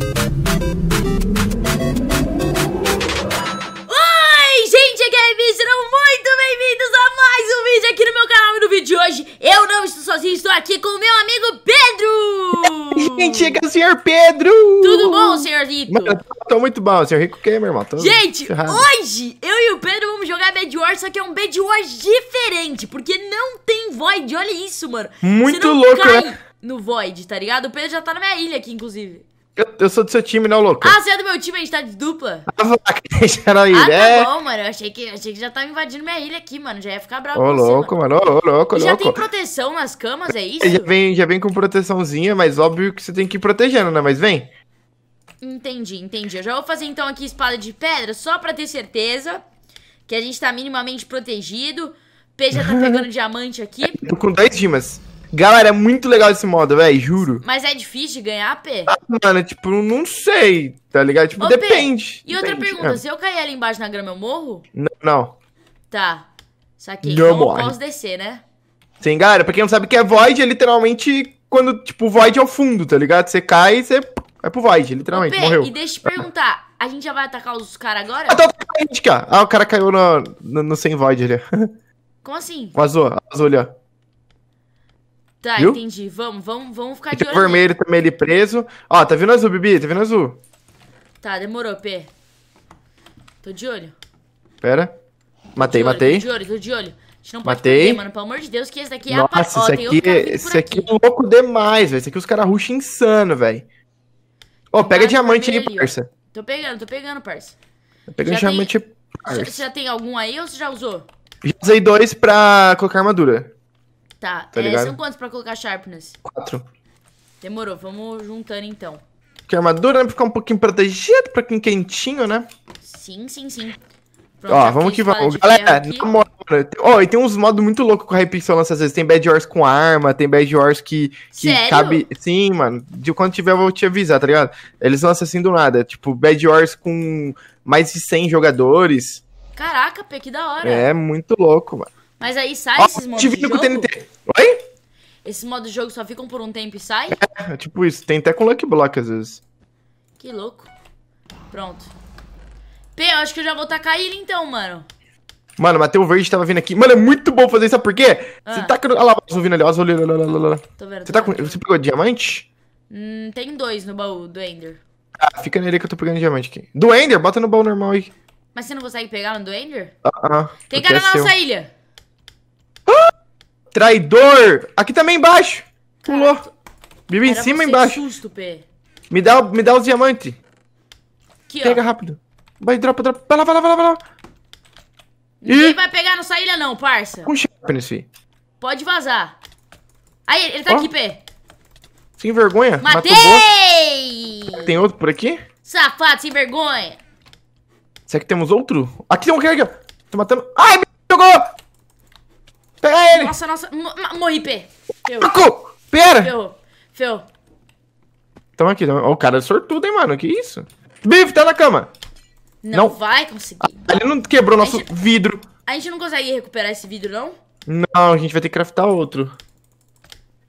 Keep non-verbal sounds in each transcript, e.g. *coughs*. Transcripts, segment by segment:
Oi, gente, aqui é a Sejam muito bem-vindos a mais um vídeo aqui no meu canal. E no vídeo de hoje, eu não estou sozinho, estou aqui com o meu amigo Pedro! *laughs* Gente, aqui é o senhor Pedro! Tudo bom, senhor Rico? Mano, tô muito bom, senhor Rico que, meu irmão? Tô gente, hoje eu e o Pedro vamos jogar Bad Wars, só que é um Bad Wars diferente, porque não tem Void, olha isso, mano. Muito louco, né? no Void, tá ligado? O Pedro já tá na minha ilha aqui, inclusive. Eu, eu, sou do seu time, não, né, louco? Ah, você é do meu time, a gente tá de dupla. Ah, *laughs* ah né? tá bom, mano. Eu achei que, achei que já tava invadindo minha ilha aqui, mano. Já ia ficar bravo. Ô, louco, você, mano. Ô, louco, louco. Já tem proteção nas camas, é isso? Já vem, já vem com proteçãozinha, mas óbvio que você tem que ir protegendo, né? Mas vem. Entendi, entendi. Eu já vou fazer então aqui espada de pedra, só pra ter certeza que a gente tá minimamente protegido. P já tá *laughs* pegando diamante aqui. Tô com 10 dimas. Galera, é muito legal esse modo, velho, juro. Mas é difícil de ganhar, P? Ah, mano, tipo, não sei, tá ligado? Tipo, Ô, depende. e depende, outra pergunta, é. se eu cair ali embaixo na grama, eu morro? Não. não. Tá, que Não então morre. eu posso descer, né? Sim, galera, pra quem não sabe o que é Void, é literalmente quando, tipo, Void é o fundo, tá ligado? Você cai e você vai pro Void, literalmente, Ô, morreu. E deixa eu te perguntar, a gente já vai atacar os caras agora? Ah, tá, tá, cara. Tá, ah, o cara caiu no, no, no sem Void ali. *laughs* Como assim? Vazou, azul ali, ó. Tá, Viu? entendi. Vamos, vamos, vamos ficar de olho. vermelho também ele preso. Ó, tá vindo azul, Bibi, tá vindo azul. Tá, demorou, P. Tô de olho. Pera. Matei, olho, matei. Tô de olho, tô de olho. A gente não pode matei. perder, mano. Pelo amor de Deus, que esse daqui é Nossa, a Esse, aqui, esse aqui, aqui é louco demais, velho. Esse aqui os caras ruxam insano, velho. Ô, pega diamante aí, ali, parça. Tô pegando, tô pegando, parça. Tô pegando diamante, tem... parça. Você já, já tem algum aí ou você já usou? Já usei dois pra colocar armadura. Tá, tá é, são quantos pra colocar sharpness? Quatro. Demorou, vamos juntando então. Que armadura, né? Pra ficar um pouquinho protegido, pra quem quentinho, né? Sim, sim, sim. Pronto, Ó, vamos que vamos. Galera, na moral. Ó, e tem uns modos muito loucos que o Hypixel lança às vezes. Tem Bad Wars com arma, tem Bad Wars que, que Sério? cabe. Sim, mano. De quando tiver, eu vou te avisar, tá ligado? Eles lançam assim do nada. Tipo, Bad Wars com mais de 100 jogadores. Caraca, Pê, que da hora. É, muito louco, mano. Mas aí sai ah, esses modos de jogo? TNT. Oi? Esses modos de jogo só ficam por um tempo e sai? É, tipo isso. Tem até com Lucky Block, às vezes. Que louco. Pronto. P, eu acho que eu já vou tacar ele então, mano. Mano, mas o verde tava vindo aqui. Mano, é muito bom fazer isso, sabe por quê? Ah. Você tá com... Olha lá, o vindo ali, ó. Tô vendo, tô vendo. Você, tá com... Você pegou diamante? Hum, tem dois no baú do Ender. Ah, fica nele que eu tô pegando diamante aqui. Do Ender? Bota no baú normal aí. Mas você não consegue pegar no do Ender? Ah, uh Tem cara é na nossa ilha. Traidor! Aqui também embaixo! Pulou! Cara, Bibi em cima e embaixo. Susto, pé. Me dá, me dá os diamantes. Aqui, Pega ó. rápido. Vai, dropa, dropa. Vai lá, vai lá, vai lá, vai lá. Ninguém e... vai pegar nessa ilha não, parça. Com sharpness, fi. Pode vazar. Aí, ele tá ó. aqui, pé. Sem vergonha. Matei! Tem outro por aqui? Safado, sem vergonha. Será que temos outro? Aqui tem um aqui, aqui, ó. Tô matando. Ai, nossa, nossa. Morri, P. Ferrou. pera. Ferrou. Tamo aqui. Tamo... Ó, o cara é sortudo, hein, mano. Que isso? Biff, tá na cama. Não, não. vai conseguir. Ah, ele não quebrou a nosso gente... vidro. A gente não consegue recuperar esse vidro, não? Não, a gente vai ter que craftar outro.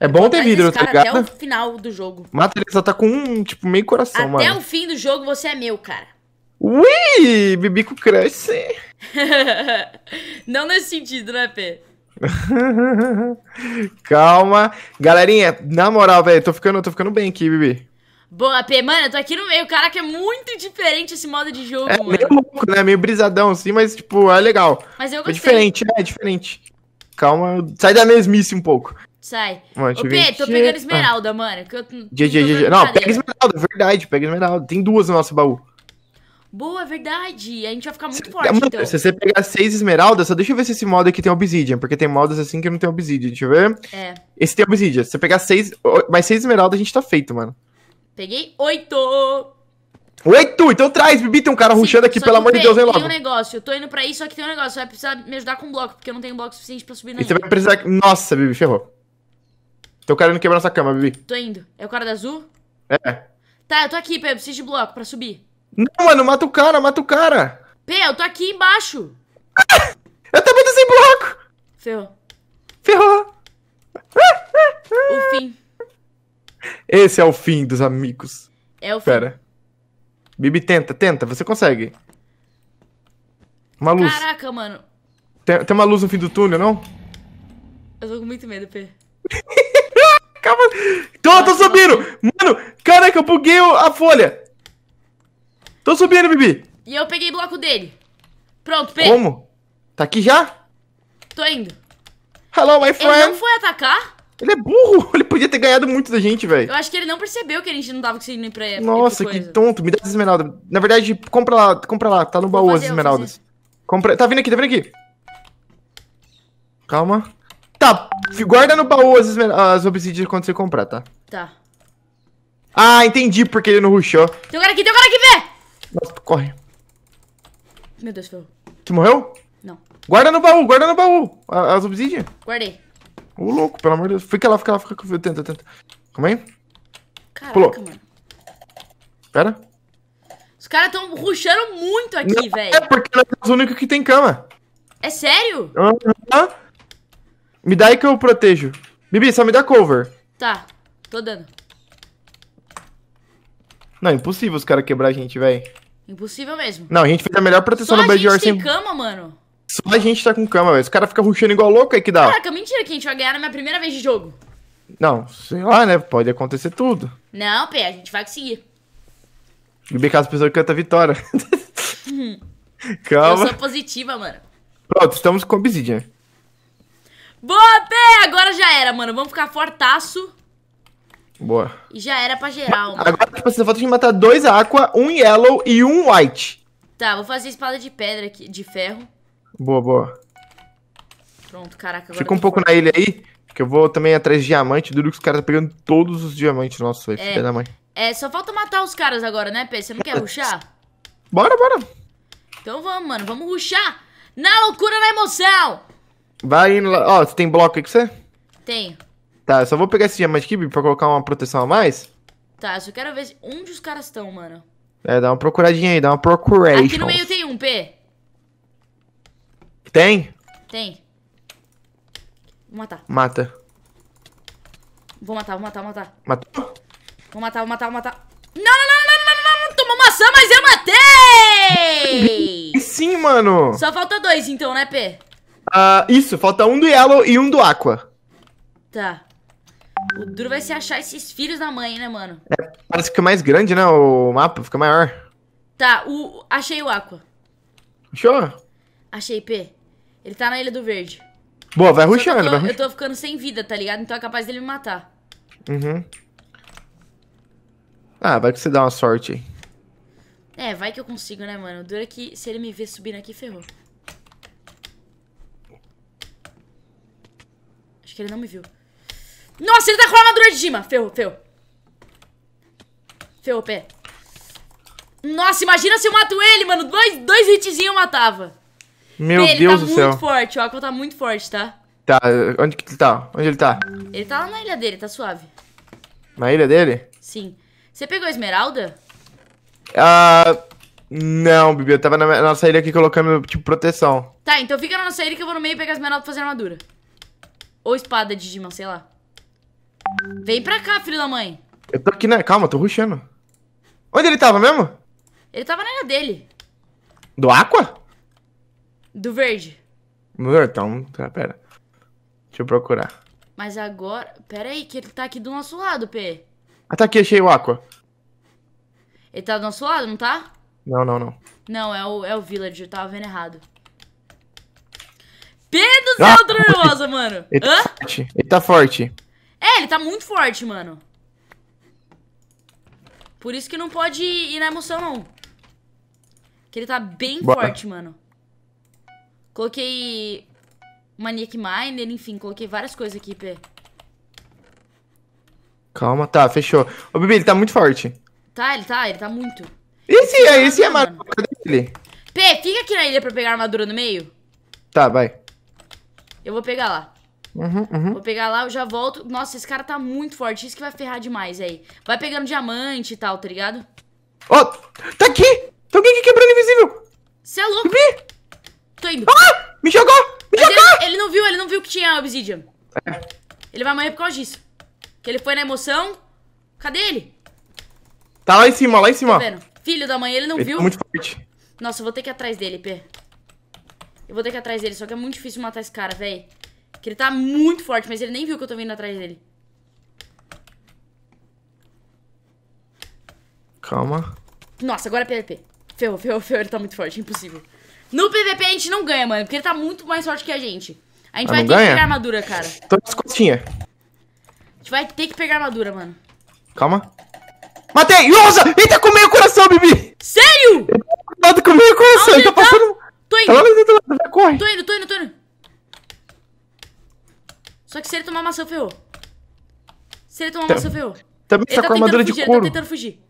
É bom ter vidro, tá ligado? Até o final do jogo. Mata, ele só tá com um, tipo, meio coração, até mano. Até o fim do jogo você é meu, cara. Ui, Bibico cresce. *laughs* não nesse sentido, né, Pê? *laughs* Calma. Galerinha, na moral, velho, tô ficando, tô ficando bem aqui, Bibi. Boa, P. Mano, eu tô aqui no meio. Caraca, é muito diferente esse modo de jogo, é, mano. meio louco, né? Meio brisadão, assim, mas, tipo, é legal. Mas eu é gostei. É diferente, né? É diferente. Calma, sai da mesmice um pouco. Sai. Mano, Ô, P, tô pegando ah. esmeralda, ah. mano. Que eu, não, não, pega esmeralda, é verdade, pega esmeralda. Tem duas no nosso baú. Boa, é verdade. A gente vai ficar muito se, forte, mano, então. Se você pegar seis esmeraldas, só deixa eu ver se esse modo aqui tem obsidian, porque tem modos assim que não tem obsidian. Deixa eu ver. É. Esse tem obsidian. Se você pegar seis, mais seis esmeraldas, a gente tá feito, mano. Peguei oito. Oito! Então traz, Bibi, tem um cara Sim, aqui, pelo amor de Deus, vem logo. Tem um negócio, eu tô indo pra isso, só que tem um negócio, você vai precisar me ajudar com um bloco, porque eu não tenho bloco suficiente pra subir na E você vai precisar... Nossa, Bibi, ferrou. Tem um cara indo quebrar nossa cama, Bibi. Tô indo. É o cara da azul? É. Tá, eu tô aqui, Pedro, preciso de bloco pra subir. Não, mano, mata o cara, mata o cara. P, eu tô aqui embaixo. Ah, *laughs* eu também tô sem bloco. Ferrou. Ferrou. O fim. Esse é o fim dos amigos. É o fim. Bibi, tenta, tenta, você consegue. Uma luz. Caraca, mano. Tem, tem uma luz no fim do túnel, não? Eu tô com muito medo, P. *laughs* Calma. Tô, tô subindo. Mano, caraca, é eu buguei a folha. Tô subindo, Bibi. E eu peguei bloco dele. Pronto, pego. Como? Tá aqui já? Tô indo. Hello, my friend. Ele não foi atacar? Ele é burro. *laughs* Ele podia ter ganhado muito da gente, velho. Eu acho que ele não percebeu que a gente não tava conseguindo ir pra ele. Nossa, que tonto. Me dá as esmeraldas. Na verdade, compra lá. Compra lá. Tá no baú fazer, as esmeraldas. Compra... Tá vindo aqui, tá vindo aqui. Calma. Tá. Guarda no baú as, esmer... as obsidias quando você comprar, tá? Tá. Ah, entendi porque ele não rushou. Tem um cara aqui, tem um cara aqui, vê! Corre. Meu Deus, ferrou. Tu morreu? Não. Guarda no baú, guarda no baú. As obsidian. Guardei. Ô, oh, louco, pelo amor de Deus. Fica lá, fica lá, fica lá. Tenta, tenta. Calma aí. Caraca, Pulou. mano. Pera. Os caras tão ruxando muito aqui, velho. É porque nós somos os únicos que tem cama. É sério? Uhum. Me dá aí que eu protejo. Bibi, só me dá cover. Tá, tô dando. Não, é impossível os caras quebrar a gente, velho. Impossível mesmo. Não, a gente fez a melhor proteção Só no Bad War sem. cama, mano. Só a gente tá com cama, velho. Os caras ficam ruxando igual louco aí que dá. Caraca, mentira que a gente vai ganhar na minha primeira vez de jogo. Não, sei lá, né? Pode acontecer tudo. Não, Pé, a gente vai conseguir. E bem que as pessoas cantam vitória. Uhum. *laughs* Calma. Eu sou positiva, mano. Pronto, estamos com Obsidian. Boa, Pé! Agora já era, mano. Vamos ficar fortaço. Boa. E já era pra geral, mano. Agora, tipo, você assim, falta de matar dois Aqua, um Yellow e um White. Tá, vou fazer espada de pedra aqui, de ferro. Boa, boa. Pronto, caraca. Agora Fica um pouco na ilha aí, que eu vou também atrás de diamante. Duro que os caras tá pegando todos os diamantes. Nossa, é. filha da mãe. É, só falta matar os caras agora, né, Pê? Você não quer ruxar? Bora, bora. Então vamos, mano. Vamos ruxar. Na loucura, na emoção. Vai indo lá. Ó, você tem bloco aí com você? Tenho. Tá, só vou pegar esse diamante Yamaskibi pra colocar uma proteção a mais. Tá, só quero ver onde os caras estão, mano. É, dá uma procuradinha aí, dá uma procuration. Aqui no meio tem um, P. Tem? Tem. Vou matar. Mata. Vou matar, vou matar, vou matar. Vou matar, vou matar, vou matar. Não, não, não, não, não, não, não, tomou maçã, mas eu matei! *laughs* Sim, mano. Só falta dois, então, né, P? Ah, isso, falta um do Yellow e um do Aqua. Tá. O duro vai ser achar esses filhos da mãe, né, mano? É, parece que fica mais grande, né? O mapa fica maior. Tá, o... achei o Aqua. Achou? Achei, P. Ele tá na Ilha do Verde. Boa, vai rushando, vai rushando. Eu tô ficando sem vida, tá ligado? Então é capaz dele me matar. Uhum. Ah, vai que você dá uma sorte aí. É, vai que eu consigo, né, mano? Dura é que se ele me ver subindo aqui, ferrou. Acho que ele não me viu. Nossa, ele tá com a armadura de cima. Ferrou, ferrou. Ferrou, pé. Nossa, imagina se eu mato ele, mano. Dois, dois hitzinhos eu matava. Meu Deus tá do céu. Ele tá muito forte. O Aqua tá muito forte, tá? Tá. Onde que ele tá? Onde ele tá? Ele tá lá na ilha dele, tá suave. Na ilha dele? Sim. Você pegou a esmeralda? Ah... Não, Bibi. Eu tava na nossa ilha aqui colocando, tipo, proteção. Tá, então fica na nossa ilha que eu vou no meio pegar a esmeralda pra fazer armadura. Ou espada de Digimon, sei lá. Vem pra cá, filho da mãe. Eu tô aqui, né? Calma, tô ruxando. Onde ele tava mesmo? Ele tava na área dele. Do Aqua? Do verde. Meu, então, tá, pera. Deixa eu procurar. Mas agora... Pera aí, que ele tá aqui do nosso lado, P. Ah, tá aqui, achei o Aqua. Ele tá do nosso lado, não tá? Não, não, não. Não, é o, é o Village, eu tava vendo errado. P do céu, ah, *laughs* mano! Ele tá Hã? Tá forte. Ele tá forte. É, ele tá muito forte, mano. Por isso que não pode ir na emoção, não. Que ele tá bem Bora. forte, mano. Coloquei Maniac Miner, enfim, coloquei várias coisas aqui, Pê. Calma, tá, fechou. Ô, Bibi, ele tá muito forte. Tá, ele tá, ele tá muito. Esse, esse é, esse assim, é mano. cadê ele? Pê, fica aqui na ilha pra pegar a armadura no meio. Tá, vai. Eu vou pegar lá. Uhum, uhum. Vou pegar lá, eu já volto. Nossa, esse cara tá muito forte. Isso que vai ferrar demais aí. Vai pegando diamante e tal, tá ligado? Ó, oh, tá aqui! Tem alguém aqui quebrando invisível! Você é louco? Subi. Tô indo. Ah! Me jogou! Me jogou! Ele, ele, não viu, ele não viu que tinha obsidian. É. Ele vai morrer por causa disso. Que ele foi na emoção. Cadê ele? Tá lá em cima, lá em cima. Tá vendo? Filho da mãe, ele não ele tá viu. Tá muito forte. Nossa, eu vou ter que ir atrás dele, P. Eu vou ter que ir atrás dele, só que é muito difícil matar esse cara, velho. Que ele tá muito forte, mas ele nem viu que eu tô vindo atrás dele. Calma. Nossa, agora é PVP. Ferrou, ferrou, ferrou. Ele tá muito forte, impossível. No PVP a gente não ganha, mano, porque ele tá muito mais forte que a gente. A gente ah, vai ter ganha? que pegar armadura, cara. Tô escotinha. A gente vai ter que pegar armadura, mano. Calma. Matei! Nossa! Ele tá com meio coração, Bibi! Sério? Ele tá com meio coração, ele tá, tá, passando... Tô indo. Tá lá, lá, lá, corre. Tô indo, tô indo, tô indo. Só que se ele tomar maçã, ferrou. Se ele tomar tá. maçã, ferrou. Também ele tá com armadura de fugir, couro. Ele tá tentando fugir.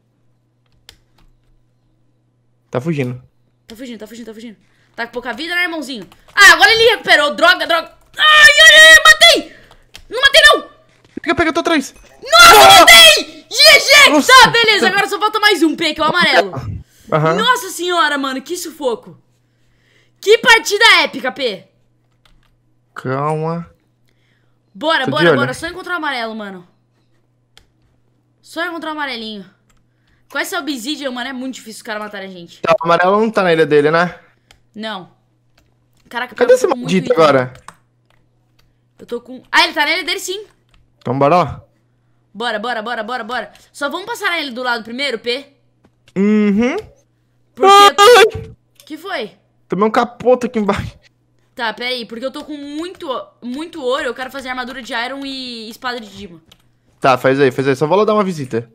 Tá fugindo. Tá fugindo, tá fugindo, tá fugindo. Tá com pouca vida, né, irmãozinho? Ah, agora ele recuperou. Droga, droga. Ai, ai, ai, matei! Não matei, não! Pega, pega, tô atrás. Nossa, ah! matei! GG! Tá, Nossa. Tá, beleza. Agora só falta mais um, P, que é o amarelo. Uhum. *coughs* Nossa senhora, mano, que sufoco. Que partida épica, P. Calma. Bora, Tô bora, bora. Só encontrar o amarelo, mano. Só encontrar o amarelinho. Com essa obsidian, mano, é muito difícil os caras matarem a gente. Tá, o amarelo não tá na ilha dele, né? Não. Caraca, Cadê esse maldito agora? Eu tô com... Ah, ele tá na ilha dele sim. Então bora lá. Bora, bora, bora, bora, bora. Só vamos passar ele do lado primeiro, P? Uhum. Porque... Ai! Que foi? Tomei um capoto aqui embaixo. Tá, pera aí, porque eu tô com muito, muito ouro, eu quero fazer armadura de iron e espada de dima. Tá, faz aí, faz aí. Só vou lá dar uma visita.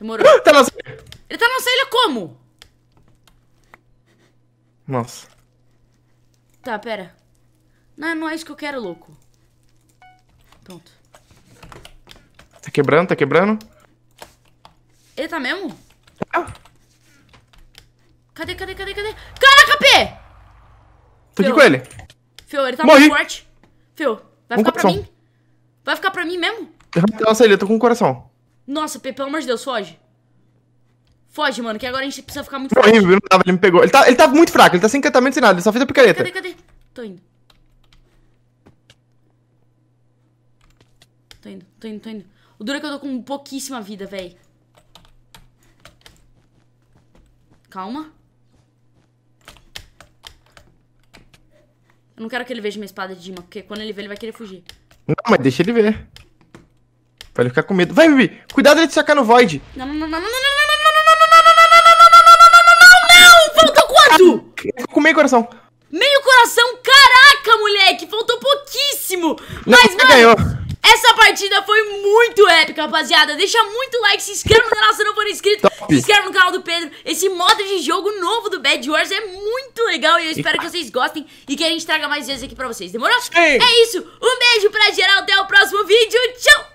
Demorou. *gasps* tá na Ele tá na nossa ilha como? Nossa. Tá, pera. Não, não é isso que eu quero, louco. Pronto. Tá quebrando, tá quebrando? Ele tá mesmo? Fudi com ele. Fio, ele tá Morri. muito forte. Fio, vai um ficar coração. pra mim? Vai ficar pra mim mesmo? Nossa, ele, eu tô com um coração. Nossa, pelo amor de Deus, foge. Foge, mano, que agora a gente precisa ficar muito Morri, forte. Tava, ele me pegou. Ele tá, ele tá muito fraco, ele tá sem encantamento, sem nada, ele só fez a picareta. Cadê, cadê? Tô indo. Tô indo, tô indo, tô indo. O duro é que eu tô com pouquíssima vida, velho. Calma. Eu não quero que ele veja minha espada de Dima, porque quando ele ver, ele vai querer fugir. Não, mas deixa ele ver. Pra ele ficar com medo. Vai, Bibi! Cuidado ele de sacar no Void! Não, não, não, não, não, não, não, não, não, não, não, não, não, não, não não não não não não Faltou quanto? Com meio coração. Meio coração? Caraca, moleque! Faltou pouquíssimo! Mas, mano... ganhou! Essa partida foi muito épica, rapaziada. Deixa muito like, se inscreva no canal se não for inscrito. Top. Se inscreva no canal do Pedro. Esse modo de jogo novo do Bad Wars é muito legal e eu espero que vocês gostem e que a gente traga mais vezes aqui pra vocês. Demorou? Sim. É isso. Um beijo pra geral. Até o próximo vídeo. Tchau!